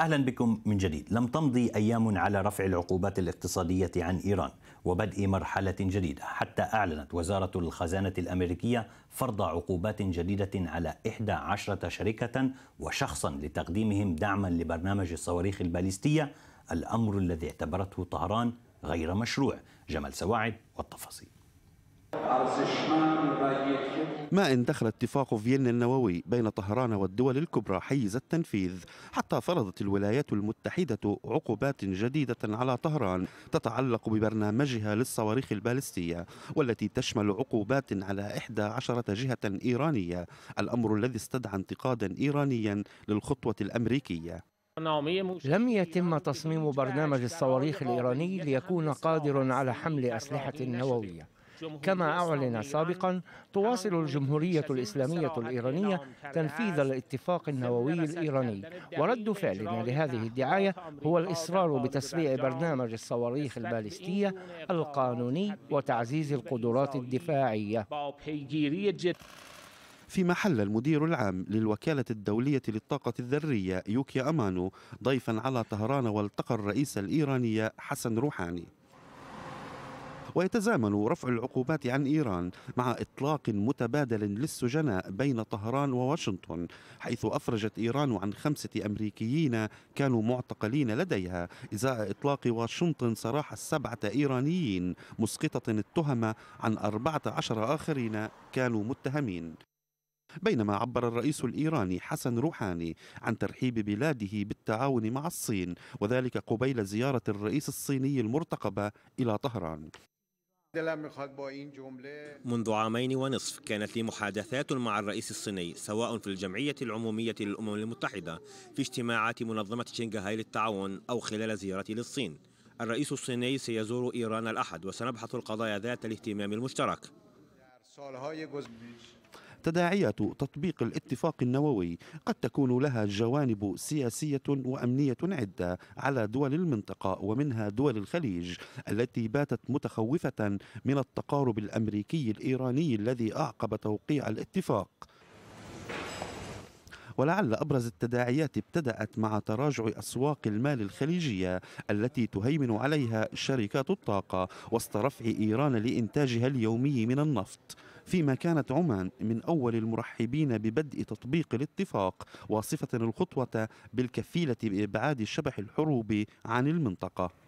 اهلا بكم من جديد، لم تمضي ايام على رفع العقوبات الاقتصاديه عن ايران وبدء مرحله جديده، حتى اعلنت وزاره الخزانه الامريكيه فرض عقوبات جديده على 11 شركه وشخصا لتقديمهم دعما لبرنامج الصواريخ الباليستيه، الامر الذي اعتبرته طهران غير مشروع، جمال سواعد والتفاصيل. ما إن دخل اتفاق فيينا النووي بين طهران والدول الكبرى حيز التنفيذ حتى فرضت الولايات المتحدة عقوبات جديدة على طهران تتعلق ببرنامجها للصواريخ البالستية والتي تشمل عقوبات على 11 جهة إيرانية الأمر الذي استدعى انتقادا إيرانيا للخطوة الأمريكية لم يتم تصميم برنامج الصواريخ الإيراني ليكون قادر على حمل أسلحة نووية كما أعلن سابقا تواصل الجمهورية الإسلامية الإيرانية تنفيذ الاتفاق النووي الإيراني ورد فعلنا لهذه الدعاية هو الإصرار بتسريع برنامج الصواريخ البالستية القانوني وتعزيز القدرات الدفاعية في محل المدير العام للوكالة الدولية للطاقة الذرية يوكيا أمانو ضيفا على طهران والتقى الرئيس الإيراني حسن روحاني ويتزامن رفع العقوبات عن إيران مع إطلاق متبادل للسجناء بين طهران وواشنطن حيث أفرجت إيران عن خمسة أمريكيين كانوا معتقلين لديها إزاء إطلاق واشنطن سراح السبعة إيرانيين مسقطة التهم عن أربعة عشر آخرين كانوا متهمين بينما عبر الرئيس الإيراني حسن روحاني عن ترحيب بلاده بالتعاون مع الصين وذلك قبيل زيارة الرئيس الصيني المرتقبة إلى طهران منذ عامين ونصف كانت لي محادثات مع الرئيس الصيني سواء في الجمعية العمومية للأمم المتحدة في اجتماعات منظمة شنغهاي للتعاون أو خلال زيارتي للصين الرئيس الصيني سيزور إيران الأحد وسنبحث القضايا ذات الاهتمام المشترك تداعيات تطبيق الاتفاق النووي قد تكون لها جوانب سياسية وأمنية عدة على دول المنطقة ومنها دول الخليج التي باتت متخوفة من التقارب الأمريكي الإيراني الذي أعقب توقيع الاتفاق ولعل ابرز التداعيات ابتدات مع تراجع اسواق المال الخليجيه التي تهيمن عليها شركات الطاقه وسط رفع ايران لانتاجها اليومي من النفط فيما كانت عمان من أول المرحبين ببدء تطبيق الاتفاق واصفة الخطوة بالكفيلة بإبعاد شبح الحروب عن المنطقة